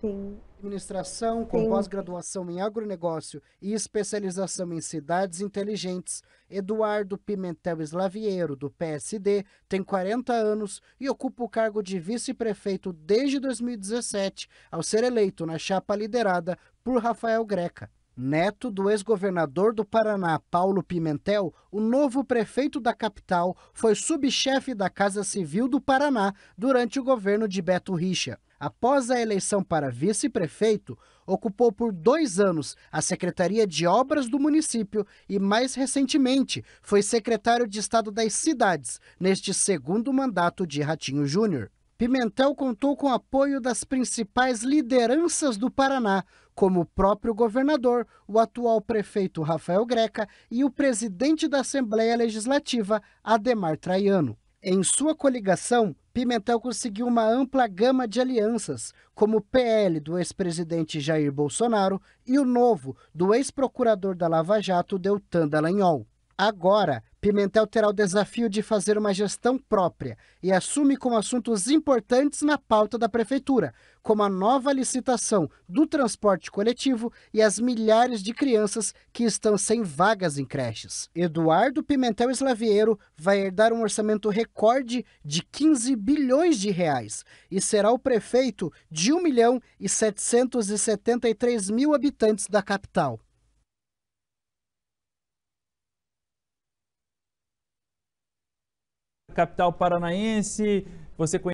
Sim. Administração com pós-graduação em agronegócio e especialização em cidades inteligentes. Eduardo Pimentel Slaviero, do PSD, tem 40 anos e ocupa o cargo de vice-prefeito desde 2017, ao ser eleito na chapa liderada por Rafael Greca. Neto do ex-governador do Paraná, Paulo Pimentel, o novo prefeito da capital, foi subchefe da Casa Civil do Paraná durante o governo de Beto Richa. Após a eleição para vice-prefeito, ocupou por dois anos a Secretaria de Obras do município e, mais recentemente, foi secretário de Estado das Cidades, neste segundo mandato de Ratinho Júnior. Pimentel contou com apoio das principais lideranças do Paraná, como o próprio governador, o atual prefeito Rafael Greca e o presidente da Assembleia Legislativa, Ademar Traiano. Em sua coligação, Pimentel conseguiu uma ampla gama de alianças, como o PL do ex-presidente Jair Bolsonaro e o Novo do ex-procurador da Lava Jato, Deltan Dallagnol. Agora, Pimentel terá o desafio de fazer uma gestão própria e assume como assuntos importantes na pauta da Prefeitura, como a nova licitação do transporte coletivo e as milhares de crianças que estão sem vagas em creches. Eduardo Pimentel Slaviero vai herdar um orçamento recorde de 15 bilhões de reais e será o prefeito de 1 milhão e 773 mil habitantes da capital. capital paranaense. Você conhece